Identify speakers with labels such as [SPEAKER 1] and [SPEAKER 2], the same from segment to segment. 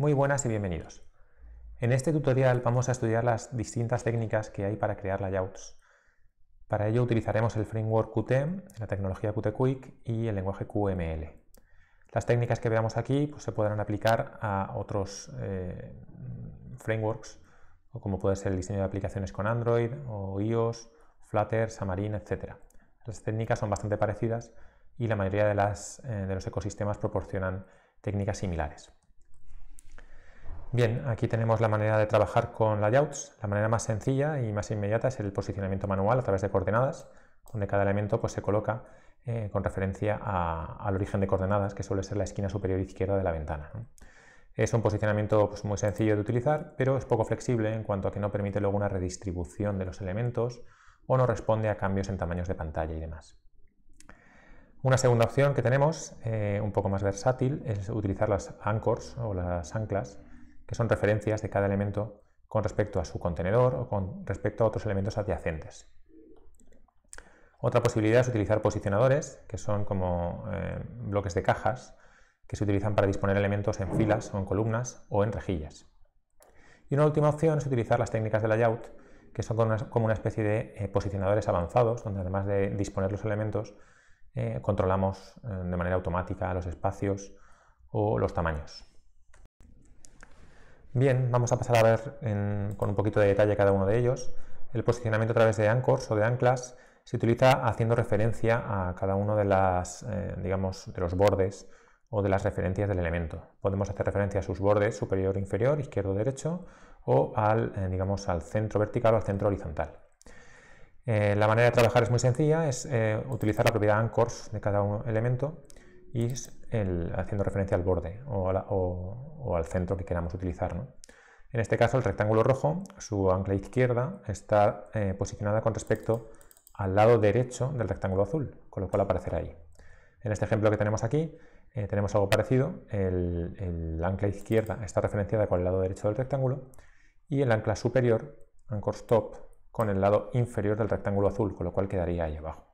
[SPEAKER 1] Muy buenas y bienvenidos. En este tutorial vamos a estudiar las distintas técnicas que hay para crear layouts. Para ello utilizaremos el framework Qt, la tecnología Qt Quick y el lenguaje QML. Las técnicas que veamos aquí pues, se podrán aplicar a otros eh, frameworks, como puede ser el diseño de aplicaciones con Android o iOS, Flutter, Xamarin, etc. Las técnicas son bastante parecidas y la mayoría de eh, los ecosistemas proporcionan técnicas similares. Bien, aquí tenemos la manera de trabajar con layouts. La manera más sencilla y más inmediata es el posicionamiento manual a través de coordenadas, donde cada elemento pues, se coloca eh, con referencia al origen de coordenadas, que suele ser la esquina superior izquierda de la ventana. Es un posicionamiento pues, muy sencillo de utilizar, pero es poco flexible en cuanto a que no permite luego una redistribución de los elementos o no responde a cambios en tamaños de pantalla y demás. Una segunda opción que tenemos, eh, un poco más versátil, es utilizar las anchors o las anclas, que son referencias de cada elemento con respecto a su contenedor o con respecto a otros elementos adyacentes. Otra posibilidad es utilizar posicionadores, que son como eh, bloques de cajas que se utilizan para disponer elementos en filas o en columnas o en rejillas. Y una última opción es utilizar las técnicas de layout, que son como una especie de eh, posicionadores avanzados, donde además de disponer los elementos, eh, controlamos de manera automática los espacios o los tamaños. Bien, vamos a pasar a ver con un poquito de detalle cada uno de ellos. El posicionamiento a través de anchors o de anclas se utiliza haciendo referencia a cada uno de las, eh, digamos, de los bordes o de las referencias del elemento. Podemos hacer referencia a sus bordes superior, inferior, izquierdo, derecho o al, eh, digamos, al centro vertical o al centro horizontal. Eh, la manera de trabajar es muy sencilla, es utilizar la propiedad anchors de cada uno, elemento y el, haciendo referencia al borde o, al centro que queramos utilizar. En este caso, el rectángulo rojo, su ancla izquierda, está eh, posicionada con respecto al lado derecho del rectángulo azul, con lo cual aparecerá ahí. En este ejemplo que tenemos aquí, eh, tenemos algo parecido. El, ancla izquierda está referenciada con el lado derecho del rectángulo y el ancla superior, anchor stop, con el lado inferior del rectángulo azul, con lo cual quedaría ahí abajo.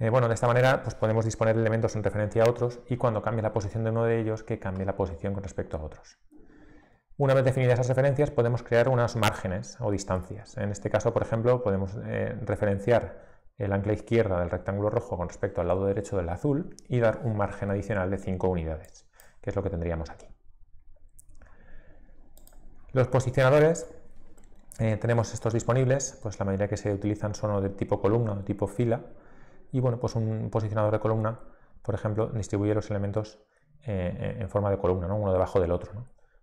[SPEAKER 1] Eh, bueno, de esta manera pues podemos disponer elementos en referencia a otros y cuando cambie la posición de uno de ellos, que cambie la posición con respecto a otros. Una vez definidas esas referencias, podemos crear unos márgenes o distancias. En este caso, por ejemplo, podemos eh, referenciar el ancla izquierda del rectángulo rojo con respecto al lado derecho del azul y dar un margen adicional de 5 unidades, que es lo que tendríamos aquí. Los posicionadores, eh, tenemos estos disponibles, pues la mayoría que se utilizan son de tipo columna o de tipo fila, y bueno, pues un posicionador de columna, por ejemplo, distribuye los elementos eh, en forma de columna, ¿no? uno debajo del otro.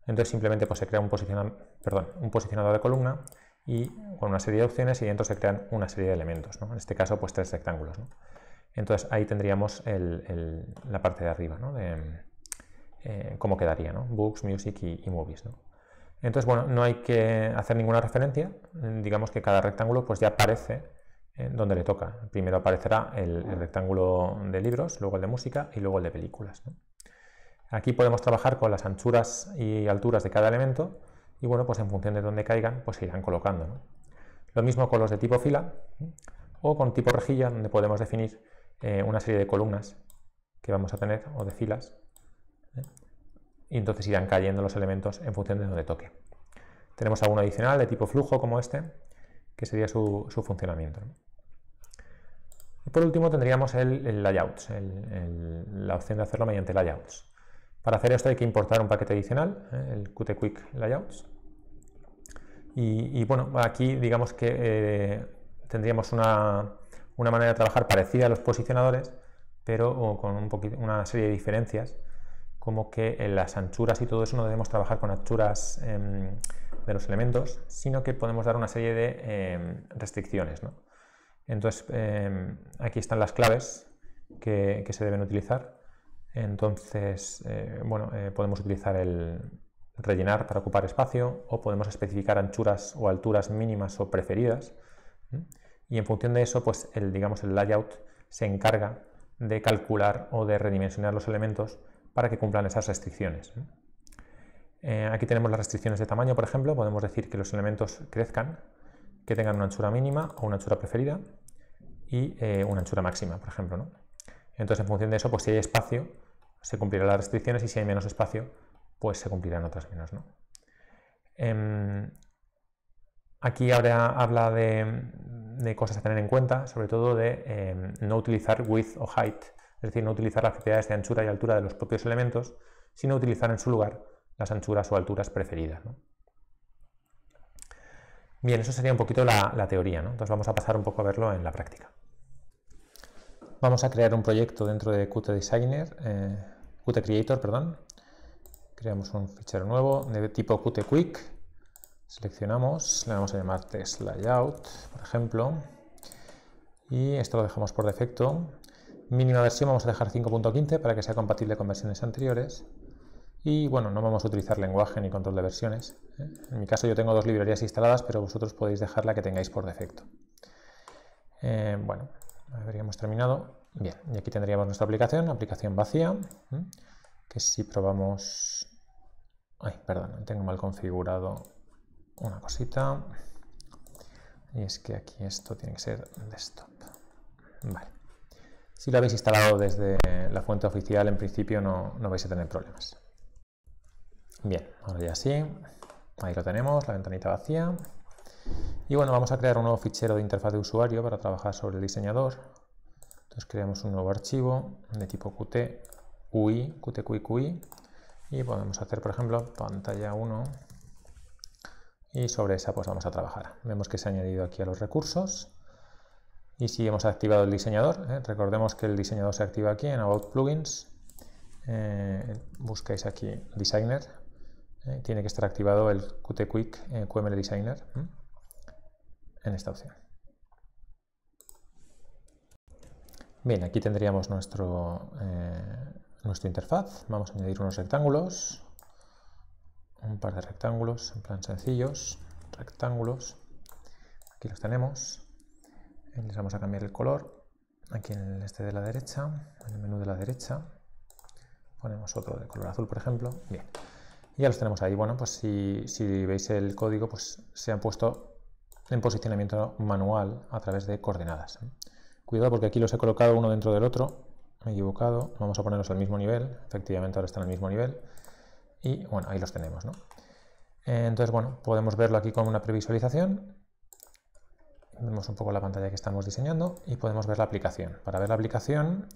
[SPEAKER 1] Entonces simplemente pues, se crea un, un posicionador de columna y con una serie de opciones y dentro se crean una serie de elementos, ¿no? en este caso pues tres rectángulos. Entonces ahí tendríamos la parte de arriba, ¿no? de eh, cómo quedaría, books, music y, movies. Entonces bueno, no hay que hacer ninguna referencia, digamos que cada rectángulo pues ya aparece donde le toca. Primero aparecerá el, rectángulo de libros, luego el de música y luego el de películas. Aquí podemos trabajar con las anchuras y alturas de cada elemento y bueno, pues en función de dónde caigan, pues irán colocando. Lo mismo con los de tipo fila o con tipo rejilla, donde podemos definir eh, una serie de columnas que vamos a tener o de filas ¿eh? y entonces irán cayendo los elementos en función de donde toque. Tenemos alguno adicional de tipo flujo como este, que sería su, funcionamiento por último tendríamos el, layout, la opción de hacerlo mediante layouts. Para hacer esto hay que importar un paquete adicional, ¿eh? el qtquick layouts. Y, bueno, aquí digamos que eh, tendríamos una, manera de trabajar parecida a los posicionadores, pero con una serie de diferencias, como que en las anchuras y todo eso no debemos trabajar con anchuras em, de los elementos, sino que podemos dar una serie de em, restricciones. Entonces, em, aquí están las claves que, se deben utilizar. Entonces, eh, bueno, eh, podemos utilizar el rellenar para ocupar espacio o podemos especificar anchuras o alturas mínimas o preferidas. Y en función de eso, pues el, digamos, el layout se encarga de calcular o de redimensionar los elementos para que cumplan esas restricciones. Eh, aquí tenemos las restricciones de tamaño, por ejemplo, podemos decir que los elementos crezcan que tengan una anchura mínima o una anchura preferida y eh, una anchura máxima, por ejemplo. ¿no? Entonces, en función de eso, pues si hay espacio, se cumplirán las restricciones y si hay menos espacio, pues se cumplirán otras menos. ¿no? Em, aquí ahora habla de, cosas a tener en cuenta, sobre todo de em, no utilizar width o height, es decir, no utilizar las propiedades de anchura y altura de los propios elementos, sino utilizar en su lugar las anchuras o alturas preferidas. ¿no? Bien, eso sería un poquito la, teoría, ¿no? Entonces vamos a pasar un poco a verlo en la práctica. Vamos a crear un proyecto dentro de Qt Designer, eh, Qt Creator, perdón. Creamos un fichero nuevo de tipo Qt Quick. Seleccionamos, le vamos a llamar test layout, por ejemplo. Y esto lo dejamos por defecto. Mínima versión vamos a dejar 5.15 para que sea compatible con versiones anteriores. Y bueno, no vamos a utilizar lenguaje ni control de versiones. ¿eh? En mi caso yo tengo dos librerías instaladas, pero vosotros podéis dejar la que tengáis por defecto. Eh, bueno, habríamos terminado. Bien, y aquí tendríamos nuestra aplicación, aplicación vacía, ¿eh? que si probamos... Ay, perdón, tengo mal configurado una cosita. Y es que aquí esto tiene que ser desktop. Vale. Si lo habéis instalado desde la fuente oficial, en principio no vais a tener problemas. Bien, ahora ya sí. Ahí lo tenemos, la ventanita vacía. Y bueno, vamos a crear un nuevo fichero de interfaz de usuario para trabajar sobre el diseñador. Entonces creamos un nuevo archivo de tipo Qt, UI, QTQI, QI, y podemos hacer, por ejemplo, pantalla 1 y sobre esa pues vamos a trabajar. Vemos que se ha añadido aquí a los recursos y si hemos activado el diseñador, ¿eh? recordemos que el diseñador se activa aquí en About Plugins, eh, buscáis aquí Designer, eh, tiene que estar activado el Qt Quick eh, QML Designer en esta opción. Bien, aquí tendríamos nuestro, eh, nuestra interfaz. Vamos a añadir unos rectángulos, un par de rectángulos en plan sencillos, rectángulos. Aquí los tenemos. Les vamos a cambiar el color. Aquí en este de la derecha, en el menú de la derecha, ponemos otro de color azul, por ejemplo. Bien. Y ya los tenemos ahí. Bueno, pues si, veis el código, pues se han puesto en posicionamiento manual a través de coordenadas. Cuidado porque aquí los he colocado uno dentro del otro. Me he equivocado. Vamos a ponerlos al mismo nivel. Efectivamente ahora están al mismo nivel. Y bueno, ahí los tenemos. ¿no? Entonces, bueno, podemos verlo aquí con una previsualización. Vemos un poco la pantalla que estamos diseñando y podemos ver la aplicación. Para ver la aplicación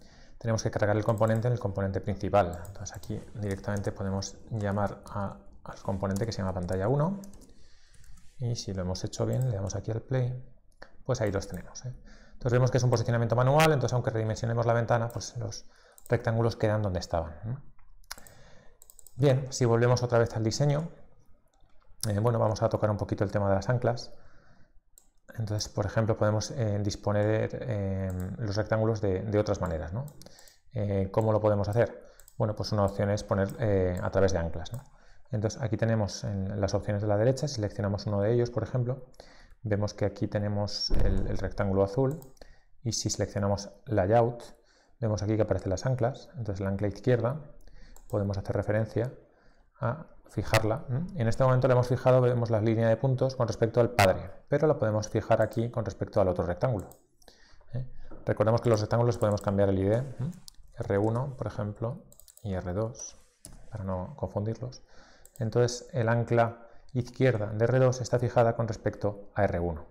[SPEAKER 1] tenemos que cargar el componente en el componente principal. Entonces aquí directamente podemos llamar al componente que se llama pantalla 1 y si lo hemos hecho bien, le damos aquí al play, pues ahí los tenemos. ¿eh? Entonces vemos que es un posicionamiento manual, entonces aunque redimensionemos la ventana, pues los rectángulos quedan donde estaban. Bien, si volvemos otra vez al diseño, eh, bueno, vamos a tocar un poquito el tema de las anclas. Entonces, por ejemplo, podemos eh, disponer em, los rectángulos de, otras maneras. ¿no? Eh, ¿Cómo lo podemos hacer? Bueno, pues una opción es poner eh, a través de anclas. Entonces, aquí tenemos las opciones de la derecha, si seleccionamos uno de ellos, por ejemplo, vemos que aquí tenemos el, rectángulo azul y si seleccionamos Layout, vemos aquí que aparecen las anclas. Entonces, la ancla izquierda podemos hacer referencia a fijarla. En este momento la hemos fijado, vemos la línea de puntos con respecto al padre, pero la podemos fijar aquí con respecto al otro rectángulo. ¿eh? Recordemos que los rectángulos podemos cambiar el ID, r R1, por ejemplo, y R2, para no confundirlos. Entonces el ancla izquierda de R2 está fijada con respecto a R1.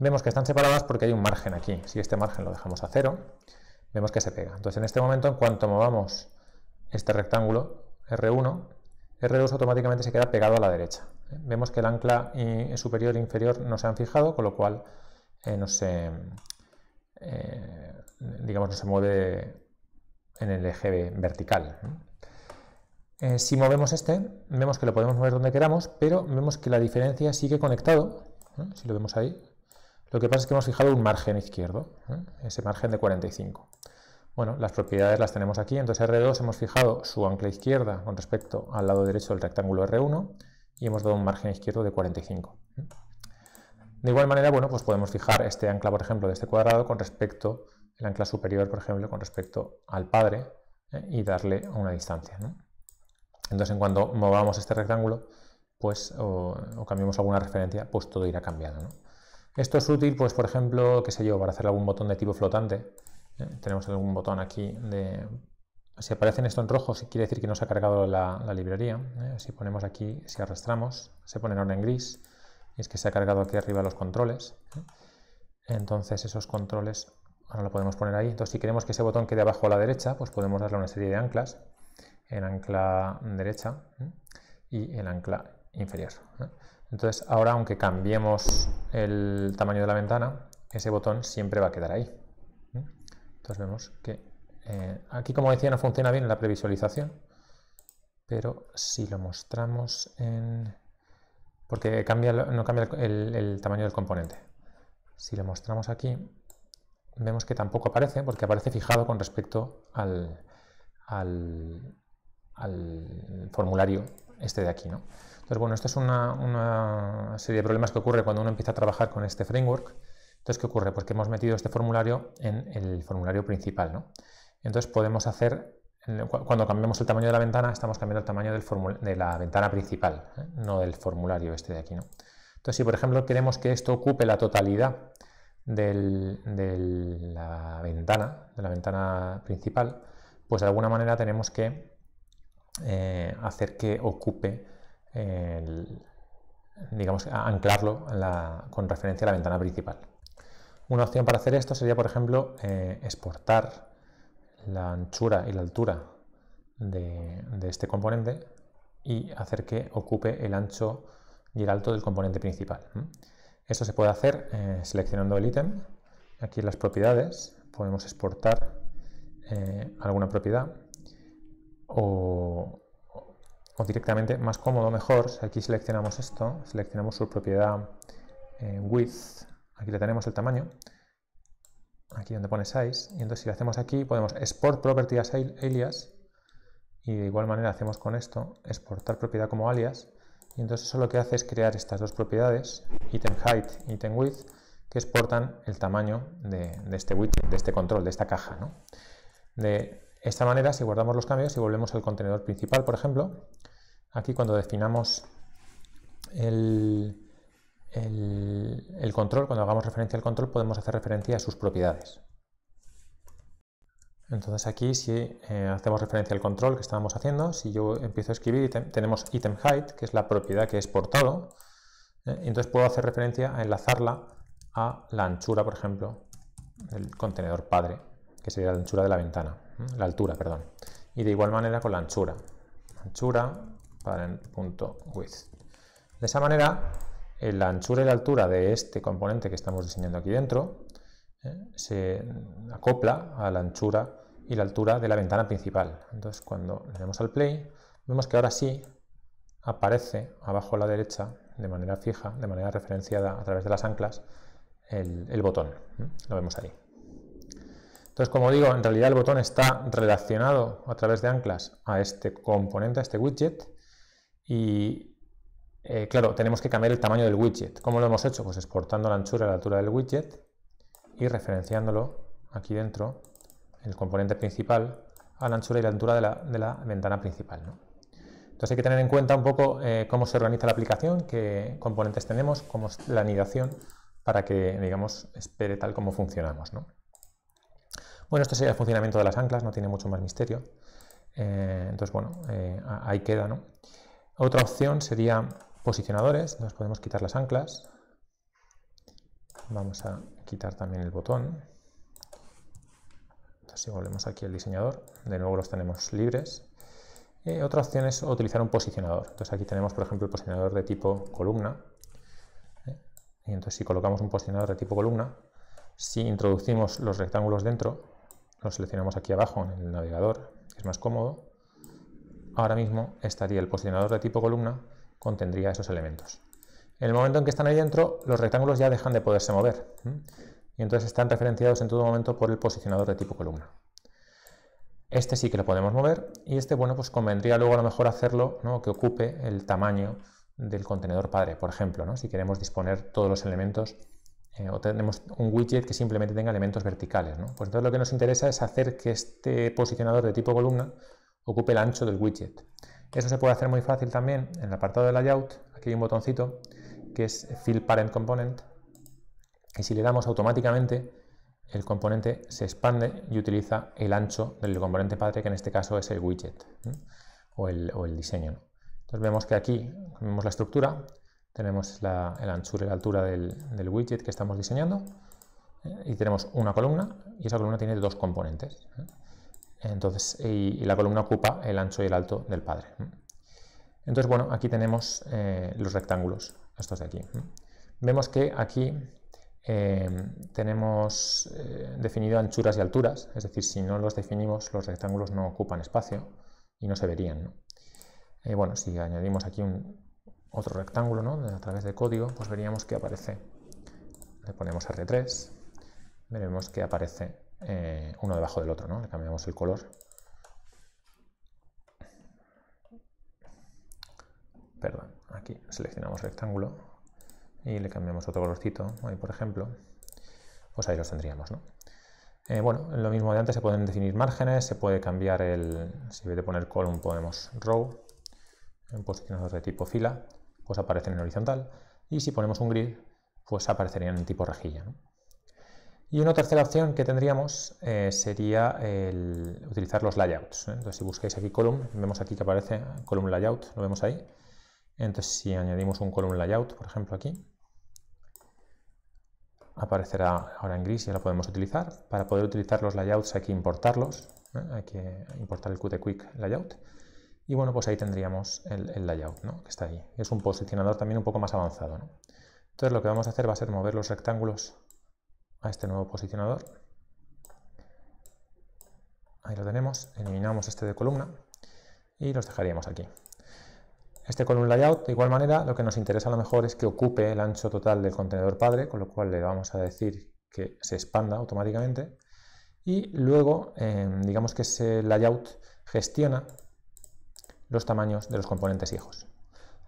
[SPEAKER 1] Vemos que están separadas porque hay un margen aquí. Si este margen lo dejamos a cero, vemos que se pega. Entonces en este momento, en cuanto movamos este rectángulo R1, R2 automáticamente se queda pegado a la derecha. Vemos que el ancla eh, superior e inferior no se han fijado, con lo cual eh, no se, eh, digamos, no se mueve en el eje vertical. si movemos este, vemos que lo podemos mover donde queramos, pero vemos que la diferencia sigue conectado, si lo vemos ahí. Lo que pasa es que hemos fijado un margen izquierdo, ese margen de 45. Bueno, las propiedades las tenemos aquí, entonces R2 hemos fijado su ancla izquierda con respecto al lado derecho del rectángulo R1 y hemos dado un margen izquierdo de 45. De igual manera, bueno, pues podemos fijar este ancla, por ejemplo, de este cuadrado con respecto, el ancla superior, por ejemplo, con respecto al padre eh, y darle una distancia. Entonces, en cuanto movamos este rectángulo, pues, o, cambiemos alguna referencia, pues todo irá cambiando. Esto es útil, pues, por ejemplo, qué sé yo, para hacer algún botón de tipo flotante, tenemos algún botón aquí de... Si aparecen esto en rojo, quiere decir que no se ha cargado la, librería. ¿eh? Si ponemos aquí, si arrastramos, se pone ahora en gris. Y es que se ha cargado aquí arriba los controles. ¿eh? Entonces esos controles ahora lo podemos poner ahí. Entonces si queremos que ese botón quede abajo a la derecha, pues podemos darle una serie de anclas. El ancla derecha ¿eh? y el ancla inferior. Entonces ahora aunque cambiemos el tamaño de la ventana, ese botón siempre va a quedar ahí. Entonces vemos que eh, aquí, como decía, no funciona bien la previsualización, pero si lo mostramos en... porque cambia, no cambia el, tamaño del componente. Si lo mostramos aquí, vemos que tampoco aparece, porque aparece fijado con respecto al, formulario este de aquí. ¿no? Entonces, bueno, esto es una, una, serie de problemas que ocurre cuando uno empieza a trabajar con este framework, entonces, ¿qué ocurre? Pues que hemos metido este formulario en el formulario principal, ¿no? Entonces podemos hacer, cuando cambiamos el tamaño de la ventana, estamos cambiando el tamaño de la ventana principal, ¿eh? no del formulario este de aquí, ¿no? Entonces, si por ejemplo queremos que esto ocupe la totalidad de la ventana, de la ventana principal, pues de alguna manera tenemos que eh, hacer que ocupe, digamos, anclarlo con referencia a la ventana principal. Una opción para hacer esto sería, por ejemplo, eh, exportar la anchura y la altura de, este componente y hacer que ocupe el ancho y el alto del componente principal. Esto se puede hacer eh, seleccionando el ítem. Aquí en las propiedades podemos exportar eh, alguna propiedad o, o, directamente, más cómodo, mejor, si aquí seleccionamos esto, seleccionamos su propiedad width Aquí le tenemos el tamaño. Aquí donde pone size. Y entonces si lo hacemos aquí, podemos export property as alias. Y de igual manera hacemos con esto, exportar propiedad como alias. Y entonces eso lo que hace es crear estas dos propiedades, item height, y item width, que exportan el tamaño de, este widget, de este control, de esta caja. De esta manera, si guardamos los cambios y volvemos al contenedor principal, por ejemplo, aquí cuando definamos el, el, control, cuando hagamos referencia al control, podemos hacer referencia a sus propiedades. Entonces aquí si eh, hacemos referencia al control que estábamos haciendo, si yo empiezo a escribir, tenemos item height, que es la propiedad que he exportado, eh, entonces puedo hacer referencia a enlazarla a la anchura, por ejemplo, del contenedor padre, que sería la anchura de la ventana, ¿eh? la altura, perdón. Y de igual manera con la anchura, anchura para punto width. De esa manera la anchura y la altura de este componente que estamos diseñando aquí dentro ¿eh? se acopla a la anchura y la altura de la ventana principal. Entonces cuando le damos al play, vemos que ahora sí aparece abajo a la derecha de manera fija, de manera referenciada a través de las anclas, el, botón. ¿eh? Lo vemos ahí. Entonces, como digo, en realidad el botón está relacionado a través de anclas a este componente, a este widget, y eh, claro, tenemos que cambiar el tamaño del widget. ¿Cómo lo hemos hecho? Pues exportando la anchura y la altura del widget y referenciándolo aquí dentro, el componente principal, a la anchura y la altura de la, ventana principal. Entonces hay que tener en cuenta un poco eh, cómo se organiza la aplicación, qué componentes tenemos, cómo es la anidación, para que, digamos, espere tal como funcionamos. Bueno, este sería el funcionamiento de las anclas, no tiene mucho más misterio. Eh, entonces, bueno, ahí queda. Otra opción sería posicionadores, nos podemos quitar las anclas. Vamos a quitar también el botón. Entonces, si volvemos aquí al diseñador, de nuevo los tenemos libres. Eh, otra opción es utilizar un posicionador. Entonces aquí tenemos, por ejemplo, el posicionador de tipo columna. Eh, y entonces si colocamos un posicionador de tipo columna, si introducimos los rectángulos dentro, los seleccionamos aquí abajo en el navegador, que es más cómodo, ahora mismo estaría el posicionador de tipo columna contendría esos elementos. En el momento en que están ahí dentro, los rectángulos ya dejan de poderse mover. Y entonces están referenciados en todo momento por el posicionador de tipo columna. Este sí que lo podemos mover y este, bueno, pues convendría luego a lo mejor hacerlo que ocupe el tamaño del contenedor padre, por ejemplo, si queremos disponer todos los elementos eh, o tenemos un widget que simplemente tenga elementos verticales. Pues entonces lo que nos interesa es hacer que este posicionador de tipo columna ocupe el ancho del widget. Eso se puede hacer muy fácil también en el apartado de layout. Aquí hay un botoncito que es Fill Parent Component. Y si le damos automáticamente, el componente se expande y utiliza el ancho del componente padre, que en este caso es el widget o, el, diseño. Entonces vemos que aquí vemos la estructura, tenemos la, el ancho y la altura del, widget que estamos diseñando ¿eh? y tenemos una columna y esa columna tiene dos componentes. ¿eh? Entonces, y, la columna ocupa el ancho y el alto del padre. Entonces, bueno, aquí tenemos eh, los rectángulos, estos de aquí. Vemos que aquí eh, tenemos eh, definido anchuras y alturas, es decir, si no los definimos, los rectángulos no ocupan espacio y no se verían. bueno, si añadimos aquí un, otro rectángulo ¿no? a través de código, pues veríamos que aparece, le ponemos R3, veremos que aparece eh, uno debajo del otro, ¿no? Le cambiamos el color. Perdón, aquí seleccionamos rectángulo y le cambiamos otro colorcito, ahí por ejemplo, pues ahí los tendríamos, ¿no? Eh, bueno, lo mismo de antes, se pueden definir márgenes, se puede cambiar el, si en vez de poner column ponemos row, en posicionador de tipo fila, pues aparecen en horizontal, y si ponemos un grid, pues aparecerían en tipo rejilla, ¿no? Y una tercera opción que tendríamos eh, sería el utilizar los layouts. Entonces, si buscáis aquí column, vemos aquí que aparece column layout, lo vemos ahí. Entonces, si añadimos un column layout, por ejemplo, aquí, aparecerá ahora en gris y ya lo podemos utilizar. Para poder utilizar los layouts hay que importarlos, hay que importar el Qt Quick Layout. Y bueno, pues ahí tendríamos el, layout, ¿no? que está ahí. Es un posicionador también un poco más avanzado. Entonces lo que vamos a hacer va a ser mover los rectángulos a este nuevo posicionador. Ahí lo tenemos, eliminamos este de columna y los dejaríamos aquí. Este column layout, de igual manera, lo que nos interesa a lo mejor es que ocupe el ancho total del contenedor padre, con lo cual le vamos a decir que se expanda automáticamente. Y luego, em, digamos que ese layout gestiona los tamaños de los componentes hijos.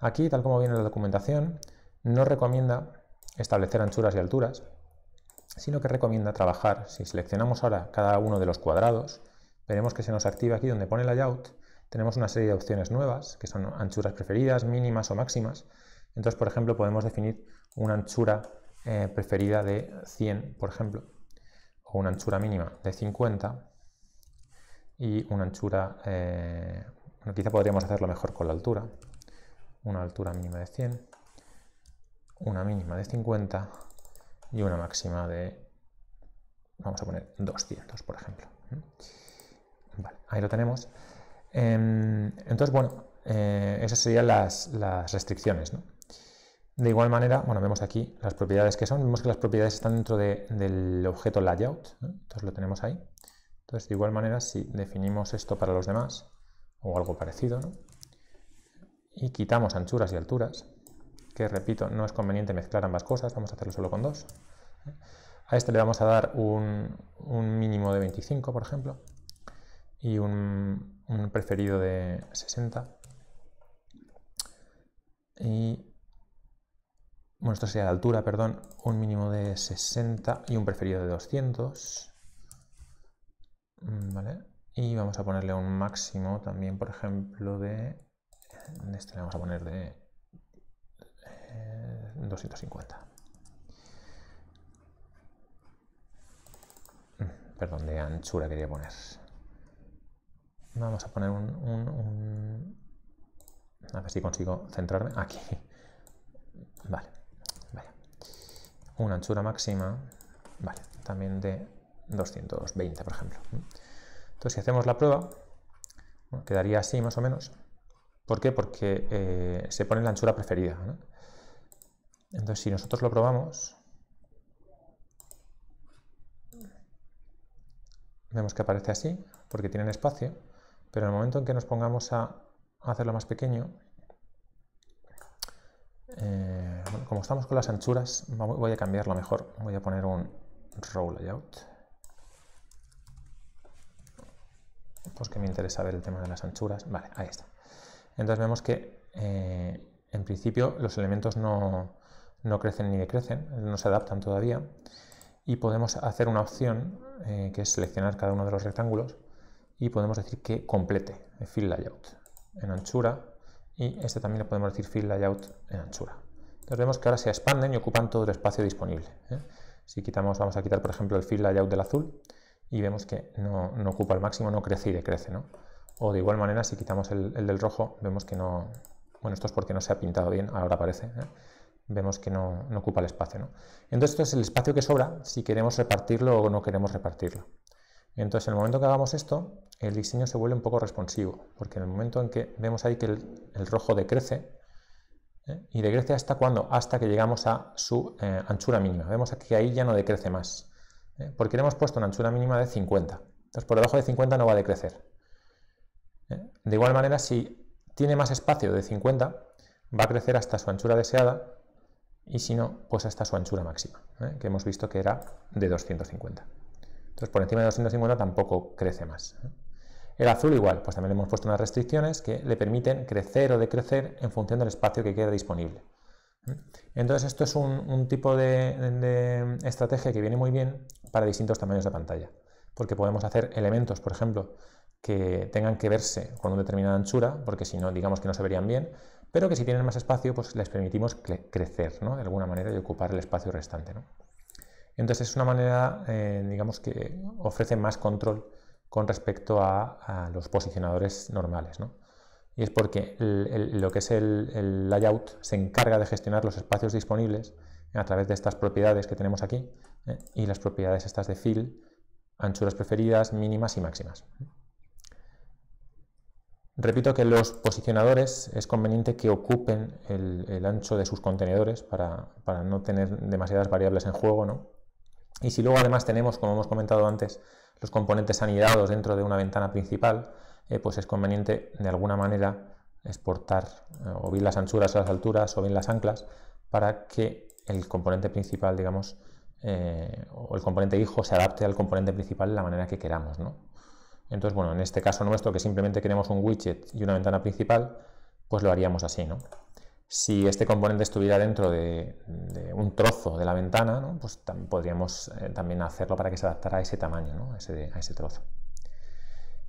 [SPEAKER 1] Aquí, tal como viene la documentación, no recomienda establecer anchuras y alturas, sino que recomienda trabajar, si seleccionamos ahora cada uno de los cuadrados, veremos que se nos activa aquí donde pone layout, tenemos una serie de opciones nuevas, que son anchuras preferidas, mínimas o máximas. Entonces, por ejemplo, podemos definir una anchura eh, preferida de 100, por ejemplo, o una anchura mínima de 50 y una anchura, eh, quizá podríamos hacerlo mejor con la altura, una altura mínima de 100, una mínima de 50 y una máxima de, vamos a poner 200, por ejemplo. Vale, ahí lo tenemos. Em, entonces, bueno, eh, esas serían las, restricciones. ¿no? De igual manera, bueno, vemos aquí las propiedades que son, vemos que las propiedades están dentro de, del objeto layout, entonces lo tenemos ahí. Entonces, de igual manera, si definimos esto para los demás, o algo parecido, ¿no? y quitamos anchuras y alturas, que repito, no es conveniente mezclar ambas cosas, vamos a hacerlo solo con dos. A este le vamos a dar un, mínimo de 25, por ejemplo, y un, un preferido de 60. Y bueno, esto sería la altura, perdón, un mínimo de 60 y un preferido de 200. Mm, ¿Vale? Y vamos a ponerle un máximo también, por ejemplo, de... Este le vamos a poner de 250. Eh, mm, perdón, de anchura quería poner. Vamos a poner un, A ver si consigo centrarme. Aquí. Vale. Una anchura máxima. Vale. También de 220, por ejemplo. Entonces, si hacemos la prueba, quedaría así más o menos. ¿Por qué? Porque eh, se pone la anchura preferida. Entonces, si nosotros lo probamos, vemos que aparece así, porque tienen espacio, pero en el momento en que nos pongamos a hacerlo más pequeño, eh, como estamos con las anchuras, voy a cambiarlo mejor. Voy a poner un row layout. Pues que me interesa ver el tema de las anchuras. Vale, ahí está. Entonces vemos que eh, en principio los elementos no, no crecen ni decrecen, no se adaptan todavía. Y podemos hacer una opción eh, que es seleccionar cada uno de los rectángulos y podemos decir que complete el fill layout en anchura y este también le podemos decir fill layout en anchura. Entonces vemos que ahora se expanden y ocupan todo el espacio disponible. ¿eh? Si quitamos, vamos a quitar por ejemplo el fill layout del azul y vemos que no, ocupa el máximo, no crece y decrece. ¿no? O de igual manera si quitamos el, del rojo vemos que no... Bueno, esto es porque no se ha pintado bien, ahora parece. ¿eh? vemos que no, ocupa el espacio. ¿no? Entonces, esto es el espacio que sobra si queremos repartirlo o no queremos repartirlo. Entonces, en el momento que hagamos esto, el diseño se vuelve un poco responsivo, porque en el momento en que vemos ahí que el, rojo decrece, ¿eh? ¿y decrece hasta cuando Hasta que llegamos a su eh, anchura mínima. Vemos aquí que ahí ya no decrece más, ¿eh? porque le hemos puesto una anchura mínima de 50. Entonces, por debajo de 50 no va a decrecer. De igual manera, si tiene más espacio de 50, va a crecer hasta su anchura deseada y si no, pues hasta su anchura máxima, ¿eh? que hemos visto que era de 250. Entonces por encima de 250 tampoco crece más. ¿eh? El azul igual, pues también hemos puesto unas restricciones que le permiten crecer o decrecer en función del espacio que queda disponible. ¿eh? Entonces esto es un, tipo de, de, estrategia que viene muy bien para distintos tamaños de pantalla, porque podemos hacer elementos, por ejemplo, que tengan que verse con una determinada anchura, porque si no, digamos que no se verían bien, pero que si tienen más espacio, pues les permitimos crecer, De alguna manera y ocupar el espacio restante, ¿no? Entonces es una manera, eh, digamos, que ofrece más control con respecto a, los posicionadores normales, ¿no? Y es porque lo que es el, layout se encarga de gestionar los espacios disponibles a través de estas propiedades que tenemos aquí ¿eh? y las propiedades estas de fill, anchuras preferidas, mínimas y máximas. Repito que los posicionadores es conveniente que ocupen el, ancho de sus contenedores para, no tener demasiadas variables en juego, ¿no? Y si luego además tenemos, como hemos comentado antes, los componentes anidados dentro de una ventana principal, eh, pues es conveniente de alguna manera exportar eh, o bien las anchuras a las alturas o bien las anclas para que el componente principal, digamos, eh, o el componente hijo se adapte al componente principal de la manera que queramos, ¿no? Entonces, bueno, en este caso nuestro, que simplemente queremos un widget y una ventana principal, pues lo haríamos así, ¿no? Si este componente estuviera dentro de, un trozo de la ventana, pues podríamos eh, también hacerlo para que se adaptara a ese tamaño, ¿no? a, ese, trozo.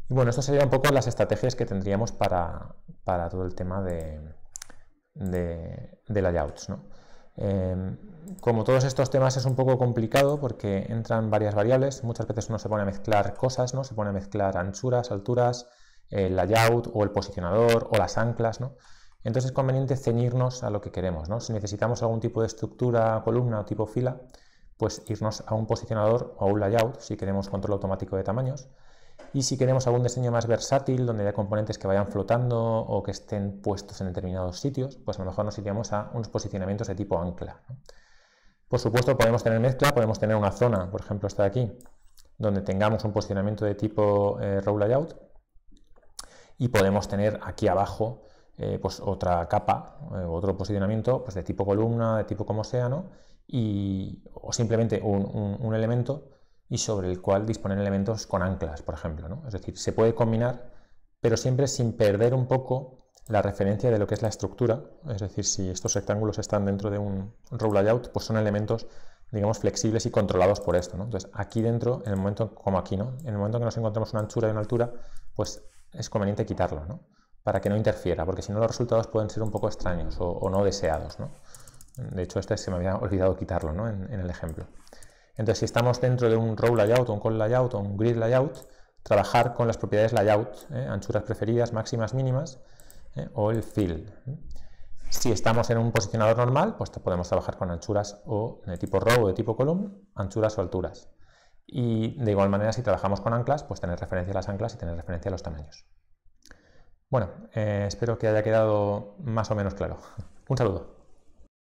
[SPEAKER 1] Y bueno, esto sería un poco las estrategias que tendríamos para, todo el tema de, de, layouts. ¿no? Em, como todos estos temas es un poco complicado porque entran varias variables, muchas veces uno se pone a mezclar cosas, ¿no? se pone a mezclar anchuras, alturas, el layout o el posicionador o las anclas. ¿no? Entonces es conveniente ceñirnos a lo que queremos. ¿no? Si necesitamos algún tipo de estructura, columna o tipo fila, pues irnos a un posicionador o a un layout si queremos control automático de tamaños. Y si queremos algún diseño más versátil, donde haya componentes que vayan flotando o que estén puestos en determinados sitios, pues a lo mejor nos iríamos a unos posicionamientos de tipo ancla. Por supuesto, podemos tener mezcla, podemos tener una zona, por ejemplo, esta de aquí, donde tengamos un posicionamiento de tipo eh, row layout y podemos tener aquí abajo eh, pues otra capa, eh, otro posicionamiento pues de tipo columna, de tipo como sea, ¿no? y, o simplemente un elemento y sobre el cual disponen elementos con anclas, por ejemplo. ¿no? Es decir, se puede combinar, pero siempre sin perder un poco la referencia de lo que es la estructura. Es decir, si estos rectángulos están dentro de un row layout, pues son elementos, digamos, flexibles y controlados por esto. ¿no? Entonces, aquí dentro, en el momento, como aquí, ¿no? en el momento que nos encontramos una anchura y una altura, pues es conveniente quitarlo, ¿no? para que no interfiera, porque si no los resultados pueden ser un poco extraños o, no deseados. De hecho, este se me había olvidado quitarlo ¿no? en el ejemplo. Entonces, si estamos dentro de un row layout, un call layout o un grid layout, trabajar con las propiedades layout, ¿eh? anchuras preferidas, máximas, mínimas, ¿eh? o el fill. ¿eh? Si estamos en un posicionador normal, pues podemos trabajar con anchuras o de tipo row o de tipo column, anchuras o alturas. Y de igual manera, si trabajamos con anclas, pues tener referencia a las anclas y tener referencia a los tamaños. Bueno, espero que haya quedado más o menos claro. Un saludo.